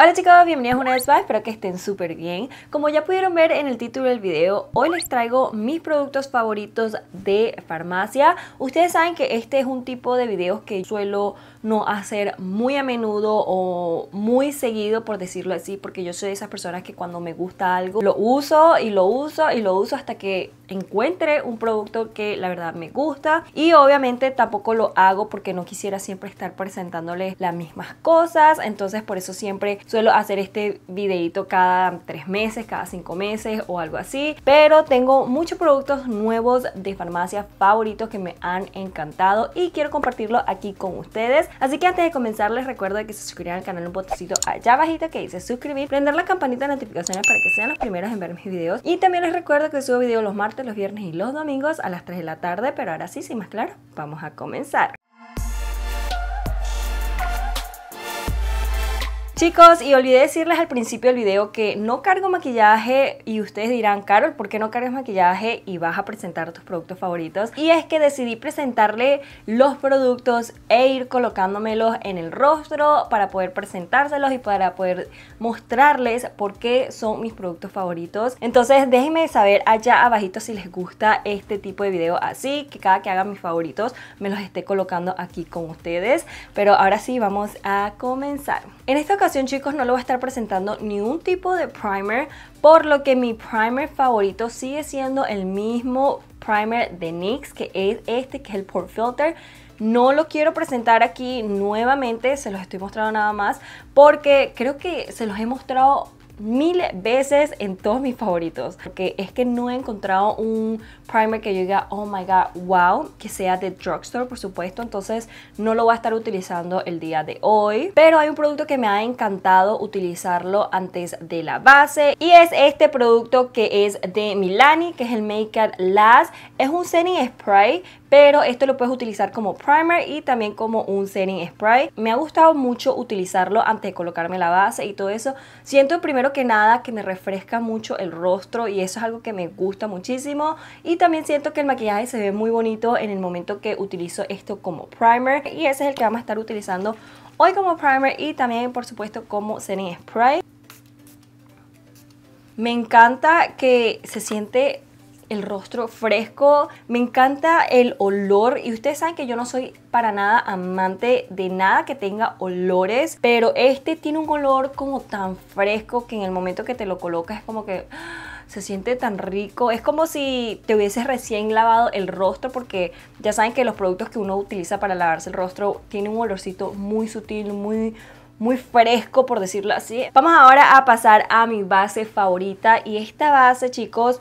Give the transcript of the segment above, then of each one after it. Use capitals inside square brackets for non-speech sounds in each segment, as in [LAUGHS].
Hola chicos, bienvenidos una vez más, espero que estén súper bien. Como ya pudieron ver en el título del video, hoy les traigo mis productos favoritos de farmacia. Ustedes saben que este es un tipo de videos que suelo no hacer muy a menudo o muy seguido, por decirlo así, porque yo soy de esas personas que cuando me gusta algo lo uso y lo uso y lo uso hasta que encuentre un producto que la verdad me gusta y obviamente tampoco lo hago porque no quisiera siempre estar presentándoles las mismas cosas entonces por eso siempre suelo hacer este videito cada tres meses cada cinco meses o algo así pero tengo muchos productos nuevos de farmacia favoritos que me han encantado y quiero compartirlo aquí con ustedes Así que antes de comenzar les recuerdo que se suscriban al canal un botoncito allá abajito que dice suscribir, prender la campanita de notificaciones para que sean los primeros en ver mis videos. Y también les recuerdo que subo videos los martes, los viernes y los domingos a las 3 de la tarde, pero ahora sí, sin más claro, vamos a comenzar. Chicos, y olvidé decirles al principio del video que no cargo maquillaje y ustedes dirán, Carol, ¿por qué no cargas maquillaje y vas a presentar tus productos favoritos? Y es que decidí presentarle los productos e ir colocándomelos en el rostro para poder presentárselos y para poder mostrarles por qué son mis productos favoritos. Entonces déjenme saber allá abajito si les gusta este tipo de video así, que cada que haga mis favoritos me los esté colocando aquí con ustedes. Pero ahora sí, vamos a comenzar. En esta ocasión chicos no lo voy a estar presentando ni un tipo de primer, por lo que mi primer favorito sigue siendo el mismo primer de NYX, que es este, que es el Pore Filter. No lo quiero presentar aquí nuevamente, se los estoy mostrando nada más, porque creo que se los he mostrado mil veces en todos mis favoritos. Porque es que no he encontrado un primer que yo diga, oh my god, wow, que sea de drugstore, por supuesto. Entonces no lo voy a estar utilizando el día de hoy. Pero hay un producto que me ha encantado utilizarlo antes de la base. Y es este producto que es de Milani, que es el Make It Last. Es un setting spray, pero esto lo puedes utilizar como primer y también como un setting spray. Me ha gustado mucho utilizarlo antes de colocarme la base y todo eso. Siento primero que nada que me refresca mucho el rostro y eso es algo que me gusta muchísimo. Y también siento que el maquillaje se ve muy bonito en el momento que utilizo esto como primer y ese es el que vamos a estar utilizando hoy como primer y también por supuesto como setting spray. Me encanta que se siente el rostro fresco, me encanta el olor y ustedes saben que yo no soy para nada amante de nada que tenga olores, pero este tiene un olor como tan fresco que en el momento que te lo colocas es como que ¡ah! se siente tan rico. Es como si te hubieses recién lavado el rostro porque ya saben que los productos que uno utiliza para lavarse el rostro tienen un olorcito muy sutil, muy muy fresco por decirlo así. Vamos ahora a pasar a mi base favorita y esta base chicos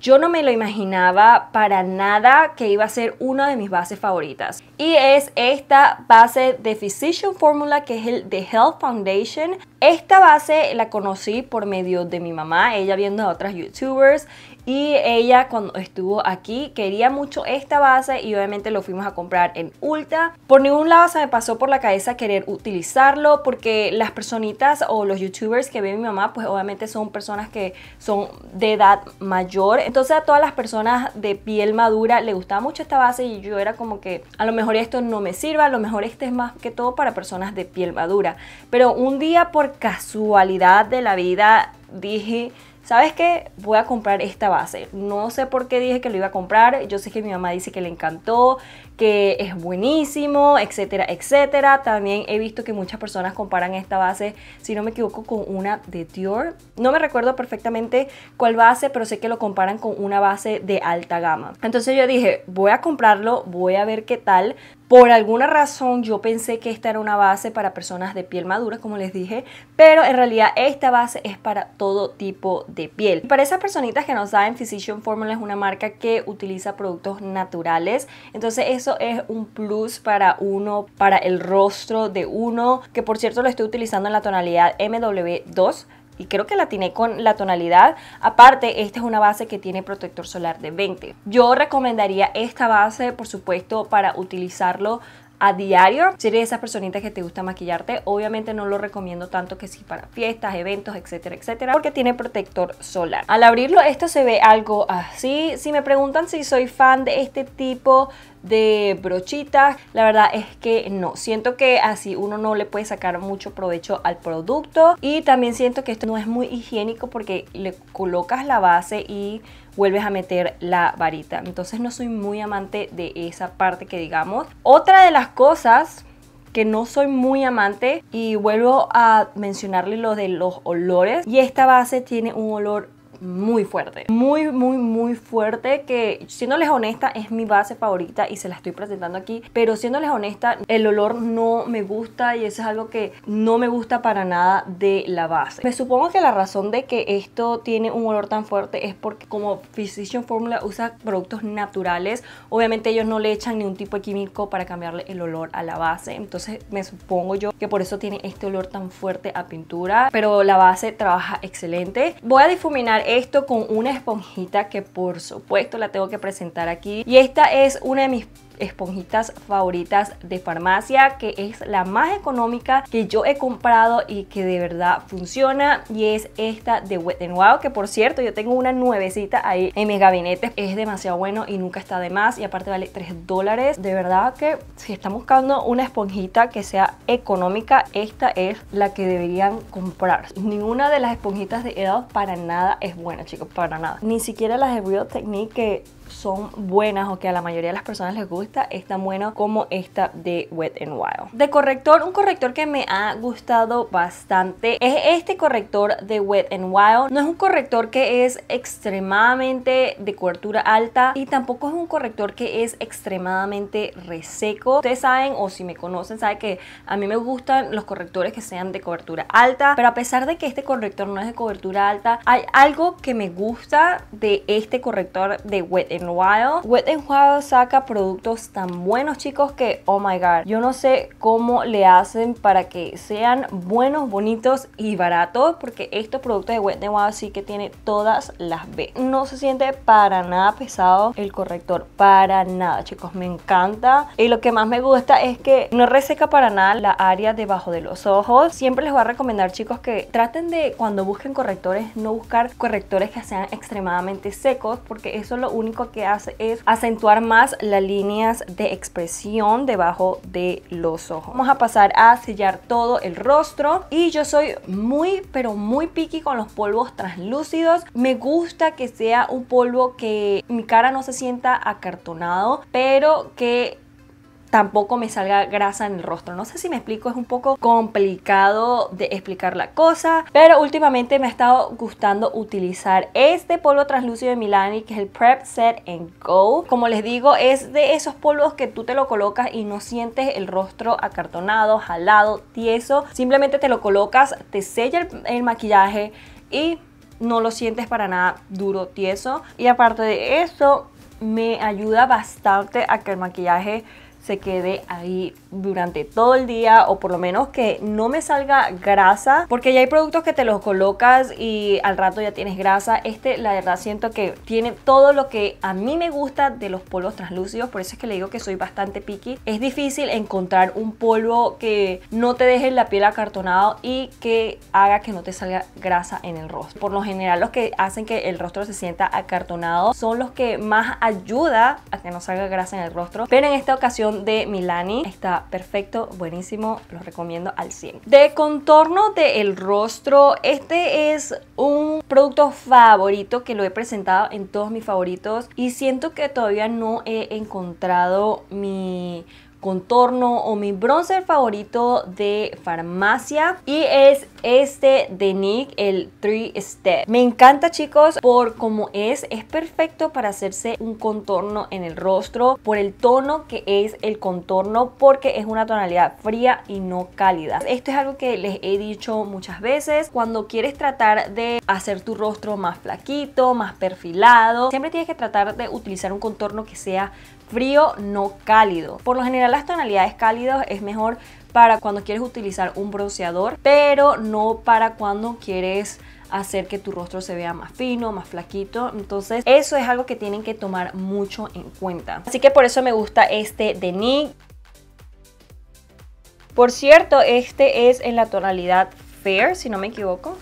yo no me lo imaginaba para nada que iba a ser una de mis bases favoritas. Y es esta base de Physician Formula que es el The Health Foundation. Esta base la conocí por medio de mi mamá, ella viendo a otras youtubers y ella cuando estuvo aquí quería mucho esta base y obviamente lo fuimos a comprar en Ulta. Por ningún lado se me pasó por la cabeza querer utilizarlo porque las personitas o los youtubers que ve mi mamá pues obviamente son personas que son de edad mayor. Entonces a todas las personas de piel madura le gustaba mucho esta base y yo era como que a lo mejor esto no me sirva, a lo mejor este es más que todo para personas de piel madura. Pero un día por casualidad de la vida dije ¿sabes qué? Voy a comprar esta base. No sé por qué dije que lo iba a comprar. Yo sé que mi mamá dice que le encantó, que es buenísimo, etcétera, etcétera. También he visto que muchas personas comparan esta base, si no me equivoco, con una de Dior. No me recuerdo perfectamente cuál base, pero sé que lo comparan con una base de alta gama. Entonces yo dije, voy a comprarlo, voy a ver qué tal. Por alguna razón yo pensé que esta era una base para personas de piel madura, como les dije, pero en realidad esta base es para todo tipo de piel. Para esas personitas que no saben, Physician Formula es una marca que utiliza productos naturales, entonces eso es un plus para uno, para el rostro de uno, que por cierto lo estoy utilizando en la tonalidad MW2 y creo que la tiene con la tonalidad. Aparte, esta es una base que tiene protector solar de 20. Yo recomendaría esta base, por supuesto, para utilizarlo a diario. Si eres de esas personitas que te gusta maquillarte, obviamente no lo recomiendo tanto que si para fiestas, eventos, etcétera, etcétera, porque tiene protector solar. Al abrirlo esto se ve algo así. Si me preguntan si soy fan de este tipo de brochitas. La verdad es que no. Siento que así uno no le puede sacar mucho provecho al producto. Y también siento que esto no es muy higiénico porque le colocas la base y vuelves a meter la varita. Entonces no soy muy amante de esa parte que digamos. Otra de las cosas que no soy muy amante y vuelvo a mencionarle lo de los olores y esta base tiene un olor muy fuerte. Muy, muy, muy fuerte que, siéndoles honesta, es mi base favorita y se la estoy presentando aquí. Pero siéndoles honesta, el olor no me gusta y eso es algo que no me gusta para nada de la base. Me supongo que la razón de que esto tiene un olor tan fuerte es porque como Physician Formula usa productos naturales, obviamente ellos no le echan ningún tipo de químico para cambiarle el olor a la base. Entonces me supongo yo que por eso tiene este olor tan fuerte a pintura. Pero la base trabaja excelente. Voy a difuminar esto con una esponjita que por supuesto la tengo que presentar aquí. Y esta es una de mis esponjitas favoritas de farmacia, que es la más económica que yo he comprado y que de verdad funciona. Y es esta de Wet n Wild, que por cierto, yo tengo una nuevecita ahí en mi gabinete. Es demasiado bueno y nunca está de más. Y aparte vale 3 dólares. De verdad que si están buscando una esponjita que sea económica, esta es la que deberían comprar. Ninguna de las esponjitas de edad para nada es buena, chicos, para nada. Ni siquiera las de Real Technique que son buenas o que a la mayoría de las personas les gusta es tan bueno como esta de Wet n Wild. De corrector, un corrector que me ha gustado bastante es este corrector de Wet n Wild. No es un corrector que es extremadamente de cobertura alta y tampoco es un corrector que es extremadamente reseco. Ustedes saben o si me conocen saben que a mí me gustan los correctores que sean de cobertura alta, pero a pesar de que este corrector no es de cobertura alta, hay algo que me gusta de este corrector de Wet n Wild Wet n Wild saca productos tan buenos chicos que, oh my god, yo no sé cómo le hacen para que sean buenos, bonitos y baratos porque estos productos de Wet n Wild sí que tiene todas las B. No se siente para nada pesado el corrector, para nada chicos, me encanta. Y lo que más me gusta es que no reseca para nada la área debajo de los ojos. Siempre les voy a recomendar chicos que traten de cuando busquen correctores no buscar correctores que sean extremadamente secos porque eso es lo único que hace es acentuar más las líneas de expresión debajo de los ojos. Vamos a pasar a sellar todo el rostro y yo soy muy pero muy picky con los polvos translúcidos. Me gusta que sea un polvo que mi cara no se sienta acartonado, pero que tampoco me salga grasa en el rostro. No sé si me explico, es un poco complicado de explicar la cosa, pero últimamente me ha estado gustando utilizar este polvo translúcido de Milani, que es el Prep Set Go. Como les digo, es de esos polvos que tú te lo colocas y no sientes el rostro acartonado, jalado, tieso. Simplemente te lo colocas, te sella el, el maquillaje y no lo sientes para nada duro, tieso. Y aparte de eso, me ayuda bastante a que el maquillaje se quede ahí durante todo el día o por lo menos que no me salga grasa porque ya hay productos que te los colocas y al rato ya tienes grasa este la verdad siento que tiene todo lo que a mí me gusta de los polvos translúcidos por eso es que le digo que soy bastante picky es difícil encontrar un polvo que no te deje la piel acartonado y que haga que no te salga grasa en el rostro por lo general los que hacen que el rostro se sienta acartonado son los que más ayuda a que no salga grasa en el rostro pero en esta ocasión de Milani. Está perfecto, buenísimo, lo recomiendo al 100. De contorno del rostro, este es un producto favorito que lo he presentado en todos mis favoritos y siento que todavía no he encontrado mi contorno o mi bronzer favorito de farmacia y es este de Nick, el 3 Step. Me encanta chicos por cómo es, es perfecto para hacerse un contorno en el rostro, por el tono que es el contorno porque es una tonalidad fría y no cálida. Esto es algo que les he dicho muchas veces, cuando quieres tratar de hacer tu rostro más flaquito, más perfilado, siempre tienes que tratar de utilizar un contorno que sea frío, no cálido. Por lo general las tonalidades cálidas es mejor para cuando quieres utilizar un bronceador, pero no para cuando quieres hacer que tu rostro se vea más fino, más flaquito. Entonces eso es algo que tienen que tomar mucho en cuenta. Así que por eso me gusta este de NYX. Por cierto, este es en la tonalidad Fair, si no me equivoco.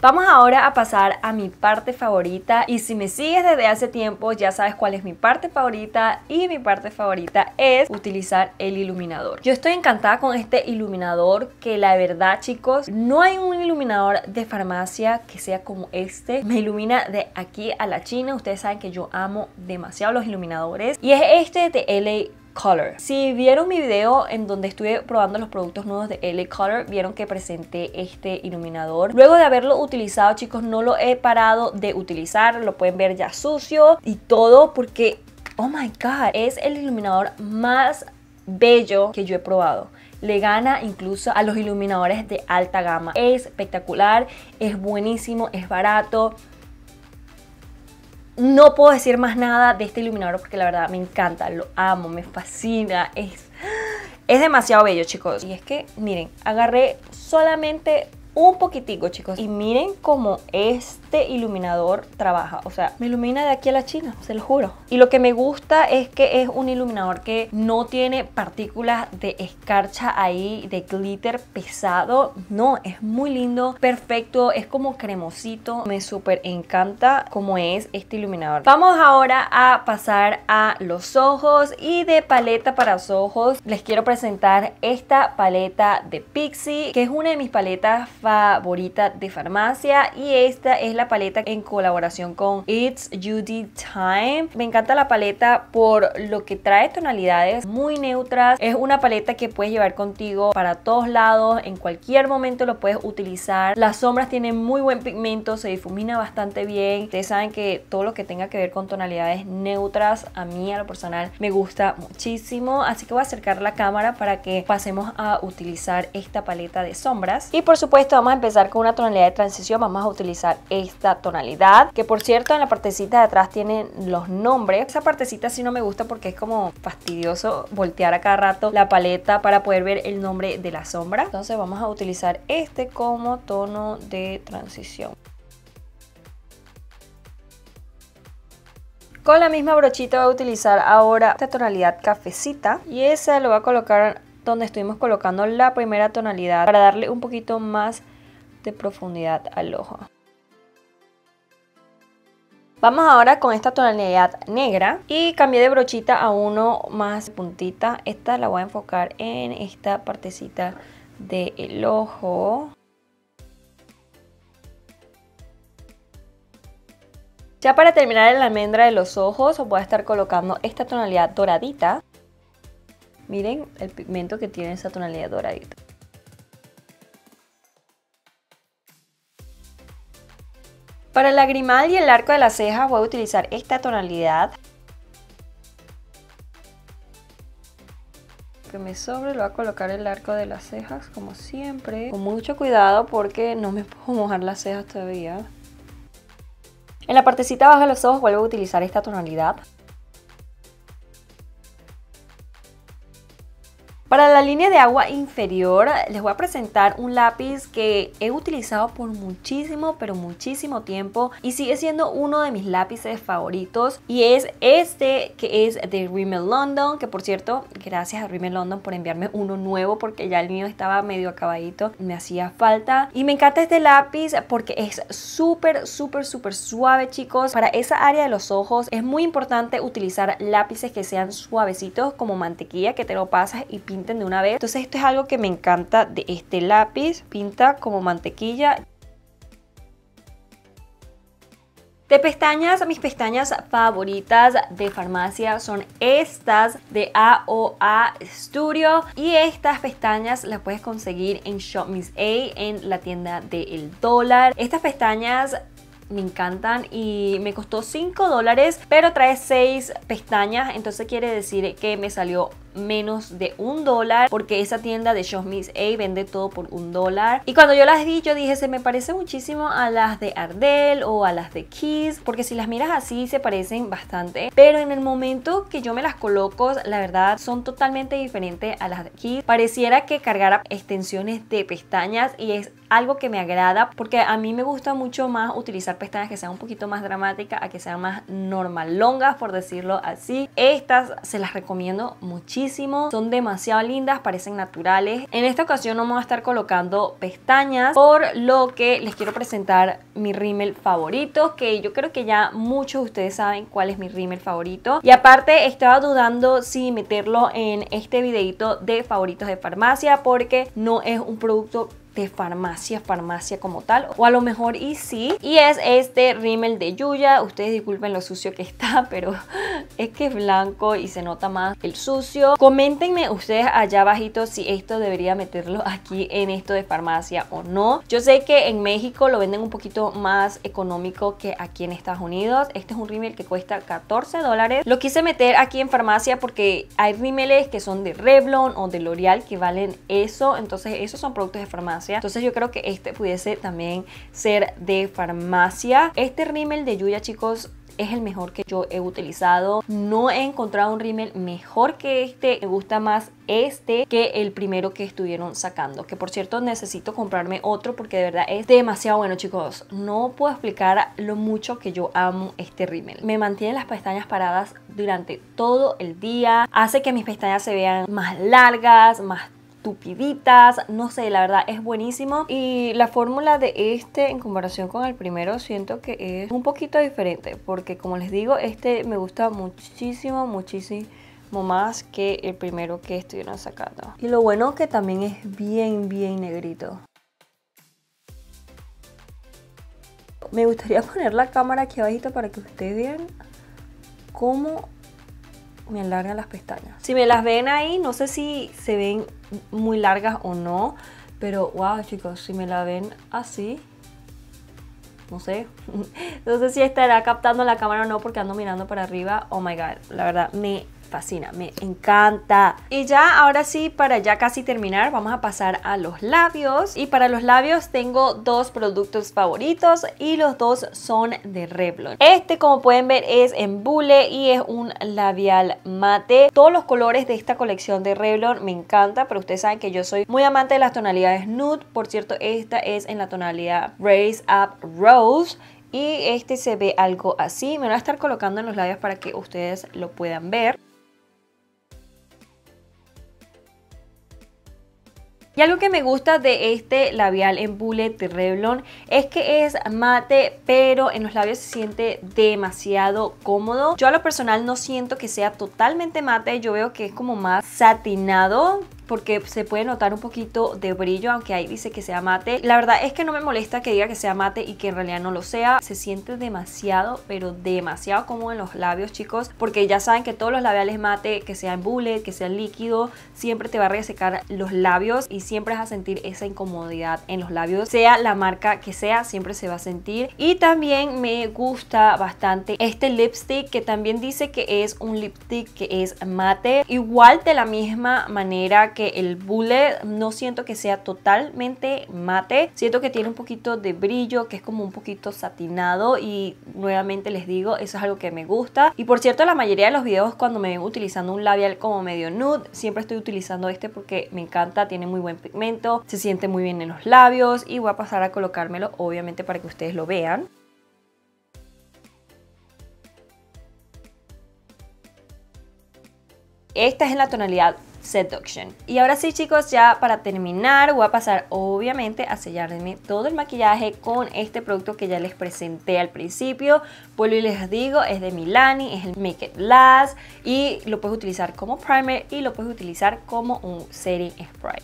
Vamos ahora a pasar a mi parte favorita y si me sigues desde hace tiempo ya sabes cuál es mi parte favorita y mi parte favorita es utilizar el iluminador. Yo estoy encantada con este iluminador que la verdad chicos no hay un iluminador de farmacia que sea como este. Me ilumina de aquí a la China. Ustedes saben que yo amo demasiado los iluminadores y es este de LA Color. Si vieron mi video en donde estuve probando los productos nuevos de LA Color, vieron que presenté este iluminador. Luego de haberlo utilizado, chicos, no lo he parado de utilizar. Lo pueden ver ya sucio y todo porque, oh my god, es el iluminador más bello que yo he probado le gana incluso a los iluminadores de alta gama. Es espectacular, es buenísimo, es barato, no puedo decir más nada de este iluminador porque la verdad me encanta, lo amo, me fascina, es, es demasiado bello chicos. Y es que, miren, agarré solamente un poquitico, chicos. Y miren cómo este iluminador trabaja. O sea, me ilumina de aquí a la China, se lo juro. Y lo que me gusta es que es un iluminador que no tiene partículas de escarcha ahí, de glitter pesado. No, es muy lindo, perfecto, es como cremosito. Me súper encanta cómo es este iluminador. Vamos ahora a pasar a los ojos y de paleta para los ojos les quiero presentar esta paleta de Pixie, que es una de mis paletas favorita de farmacia y esta es la paleta en colaboración con It's Judy Time. Me encanta la paleta por lo que trae tonalidades muy neutras. Es una paleta que puedes llevar contigo para todos lados, en cualquier momento lo puedes utilizar. Las sombras tienen muy buen pigmento, se difumina bastante bien. Ustedes saben que todo lo que tenga que ver con tonalidades neutras a mí a lo personal me gusta muchísimo. Así que voy a acercar la cámara para que pasemos a utilizar esta paleta de sombras. Y por supuesto vamos a empezar con una tonalidad de transición, vamos a utilizar esta tonalidad, que por cierto en la partecita de atrás tienen los nombres. Esa partecita sí no me gusta porque es como fastidioso voltear a cada rato la paleta para poder ver el nombre de la sombra. Entonces vamos a utilizar este como tono de transición. Con la misma brochita voy a utilizar ahora esta tonalidad cafecita y esa lo voy a colocar donde estuvimos colocando la primera tonalidad para darle un poquito más de profundidad al ojo. Vamos ahora con esta tonalidad negra y cambié de brochita a uno más puntita. Esta la voy a enfocar en esta partecita del ojo. Ya para terminar la almendra de los ojos voy a estar colocando esta tonalidad doradita Miren el pigmento que tiene esa tonalidad doradita. Para el lagrimal y el arco de las cejas voy a utilizar esta tonalidad. que me sobre lo voy a colocar el arco de las cejas como siempre con mucho cuidado porque no me [LAUGHS] puedo mojar las cejas todavía en la partecita baja de los ojos vuelvo a utilizar esta tonalidad Para la línea de agua inferior les voy a presentar un lápiz que he utilizado por muchísimo pero muchísimo tiempo y sigue siendo uno de mis lápices favoritos y es este que es de Rimmel London que por cierto gracias a Rimmel London por enviarme uno nuevo porque ya el mío estaba medio acabadito me hacía falta y me encanta este lápiz porque es súper súper súper suave chicos para esa área de los ojos es muy importante utilizar lápices que sean suavecitos como mantequilla que te lo pasas y pintas de una vez. Entonces esto es algo que me encanta de este lápiz, pinta como mantequilla. De pestañas, mis pestañas favoritas de farmacia son estas de AOA Studio y estas pestañas las puedes conseguir en Shop Miss A en la tienda del El dólar. Estas pestañas me encantan y me costó 5 dólares, pero trae 6 pestañas, entonces quiere decir que me salió menos de un dólar porque esa tienda de Show Miss A vende todo por un dólar. Y cuando yo las vi, yo dije, se me parece muchísimo a las de Ardell o a las de Kiss, porque si las miras así se parecen bastante. Pero en el momento que yo me las coloco, la verdad son totalmente diferentes a las de Kiss. Pareciera que cargara extensiones de pestañas y es algo que me agrada porque a mí me gusta mucho más utilizar pestañas que sean un poquito más dramáticas a que sean más normal longas por decirlo así. Estas se las recomiendo muchísimo son demasiado lindas, parecen naturales. En esta ocasión no a estar colocando pestañas, por lo que les quiero presentar mi rímel favorito, que yo creo que ya muchos de ustedes saben cuál es mi rímel favorito. Y aparte estaba dudando si meterlo en este videito de favoritos de farmacia, porque no es un producto de farmacia, farmacia como tal, o a lo mejor y sí, y es este rímel de Yuya, ustedes disculpen lo sucio que está, [LAUGHS] pero es que es blanco y se nota más el sucio. Coméntenme ustedes allá abajito si esto debería meterlo aquí en esto de farmacia o no. Yo sé que en México lo venden un poquito más económico que aquí en Estados Unidos. Este es un rímel que cuesta 14 dólares. Lo quise meter aquí en farmacia porque hay rímeles que son de Revlon o de L'Oreal que valen eso, entonces esos son productos de farmacia entonces yo creo que este pudiese también ser de farmacia. Este rímel de Yuya, chicos, es el mejor que yo he utilizado. No he encontrado un rímel mejor que este. Me gusta más este que el primero que estuvieron sacando. Que por cierto necesito comprarme otro porque de verdad es demasiado bueno chicos. No puedo explicar lo mucho que yo amo este rímel. Me mantiene las pestañas paradas durante todo el día. Hace que mis pestañas se vean más largas, más estupiditas, no sé, la verdad es buenísimo. Y la fórmula de este en comparación con el primero siento que es un poquito diferente, porque como les digo, este me gusta muchísimo, muchísimo más que el primero que estuvieron sacando. Y lo bueno que también es bien, bien negrito. Me gustaría [LAUGHS] poner la cámara aquí abajito para que ustedes vean cómo me alargan las pestañas. Si me las ven ahí, no sé si se ven muy largas o no, pero wow chicos, si me la ven así, no sé, [LAUGHS] no sé si estará captando la cámara o no porque ando mirando para arriba, oh my god, la verdad me fascina, me encanta. Y ya, ahora sí, para ya casi terminar, vamos a pasar a los labios. Y para los labios tengo dos productos favoritos y los dos son de Revlon. Este, como pueden ver, es en bule y es un labial mate. Todos los colores de esta colección de Revlon me encanta, pero ustedes saben que yo soy muy amante de las tonalidades nude. Por cierto, esta es en la tonalidad Raise Up Rose y este se ve algo así. Me lo voy a estar colocando en los labios para que ustedes lo puedan ver. Y algo que me gusta de este labial en Bullet reblon es que es mate, pero en los labios se siente demasiado cómodo. Yo a lo personal no siento que sea totalmente mate, yo veo que es como más satinado, porque se puede notar un poquito de brillo, aunque ahí dice que sea mate. La verdad es que no me molesta que diga que sea mate y que en realidad no lo sea. Se siente demasiado, pero demasiado cómodo en los labios, chicos, porque ya saben que todos los labiales mate, que sean bullet, que sean líquido, siempre te va a resecar los labios y siempre vas a sentir esa incomodidad en los labios, sea la marca que sea, siempre se va a sentir. Y también me gusta bastante este lipstick que también dice que es un lipstick que es mate, igual de la misma manera que el bullet no siento que sea totalmente mate. Siento que tiene un poquito de brillo, que es como un poquito satinado y nuevamente les digo, eso es algo que me gusta. Y por cierto, la mayoría de los videos cuando me ven utilizando un labial como medio nude, siempre estoy utilizando este porque me encanta, tiene muy buen pigmento, se siente muy bien en los labios y voy a pasar a colocármelo obviamente para que ustedes lo vean. Esta es en la tonalidad Seduction. Y ahora sí chicos, ya para terminar voy a pasar obviamente a sellarme todo el maquillaje con este producto que ya les presenté al principio. Vuelvo y les digo, es de Milani, es el Make It Last y lo puedes utilizar como primer y lo puedes utilizar como un setting spray.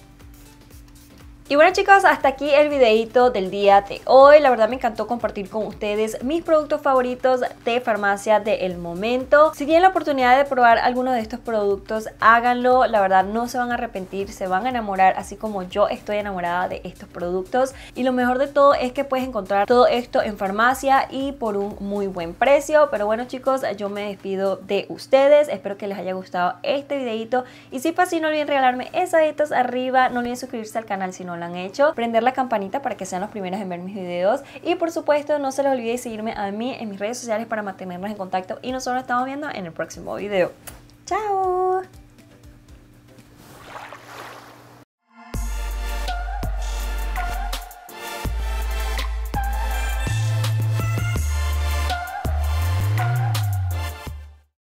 Y bueno chicos, hasta aquí el videito del día de hoy. La verdad me encantó compartir con ustedes mis productos favoritos de farmacia del el momento. Si tienen la oportunidad de probar alguno de estos productos, háganlo. La verdad no se van a arrepentir, se van a enamorar, así como yo estoy enamorada de estos productos. Y lo mejor de todo es que puedes encontrar todo esto en farmacia y por un muy buen precio. Pero bueno chicos, yo me despido de ustedes. Espero que les haya gustado este videito. Y si fue así, no olviden regalarme esas deditos arriba. No olviden suscribirse al canal si no lo han hecho, prender la campanita para que sean los primeros en ver mis videos y por supuesto no se les olvide seguirme a mí en mis redes sociales para mantenernos en contacto y nosotros nos estamos viendo en el próximo video. ¡Chao!